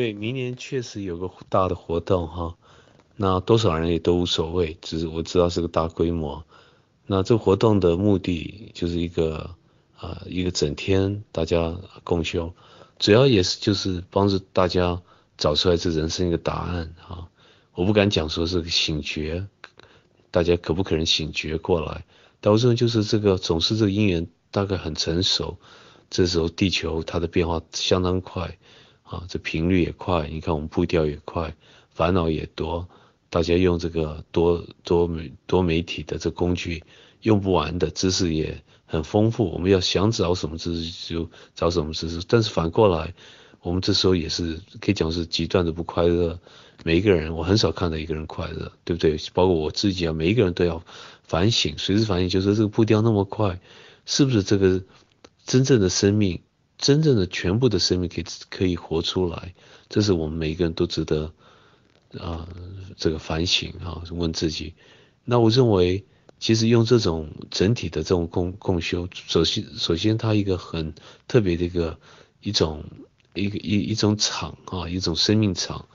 对，明年确实有个大的活动哈，那多少人也都无所谓，只是我知道是个大规模。那这活动的目的就是一个啊，一个整天大家共修，主要也是就是帮助大家找出来这人生一个答案啊。我不敢讲说是醒觉，大家可不可能醒觉过来？但我说就是这个，总是这个因缘大概很成熟，这时候地球它的变化相当快。啊，这频率也快，你看我们步调也快，烦恼也多，大家用这个多多媒多媒体的这工具用不完的知识也很丰富，我们要想找什么知识就找什么知识，但是反过来，我们这时候也是可以讲是极端的不快乐，每一个人我很少看到一个人快乐，对不对？包括我自己啊，每一个人都要反省，随时反省，就是这个步调那么快，是不是这个真正的生命？真正的全部的生命可以可以活出来，这是我们每一个人都值得啊这个反省啊问自己。那我认为，其实用这种整体的这种共共修，首先首先它一个很特别的一个一种一个一一种场啊，一种生命场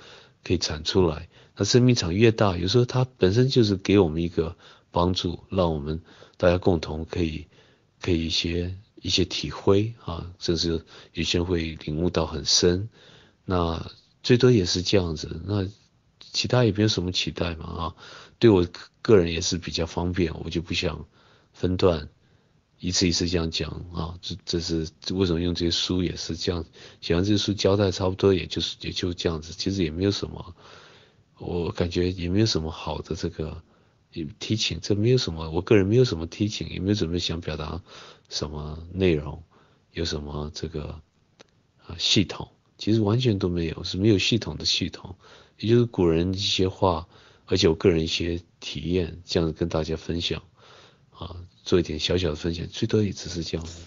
可以产出来。那生命场越大，有时候它本身就是给我们一个帮助，让我们大家共同可以可以一些一些体会啊，甚至有些人会领悟到很深。那最多也是这样子，那其他也没有什么期待嘛啊。对我个人也是比较方便，我就不想分段一次一次这样讲啊。这这是为什么用这些书也是这样，写完这些书交代差不多，也就是也就这样子。其实也没有什么，我感觉也没有什么好的这个。提请这没有什么，我个人没有什么提请，也没有准备想表达什么内容？有什么这个啊系统？其实完全都没有，是没有系统的系统，也就是古人一些话，而且我个人一些体验，这样跟大家分享啊，做一点小小的分享，最多也只是这样子。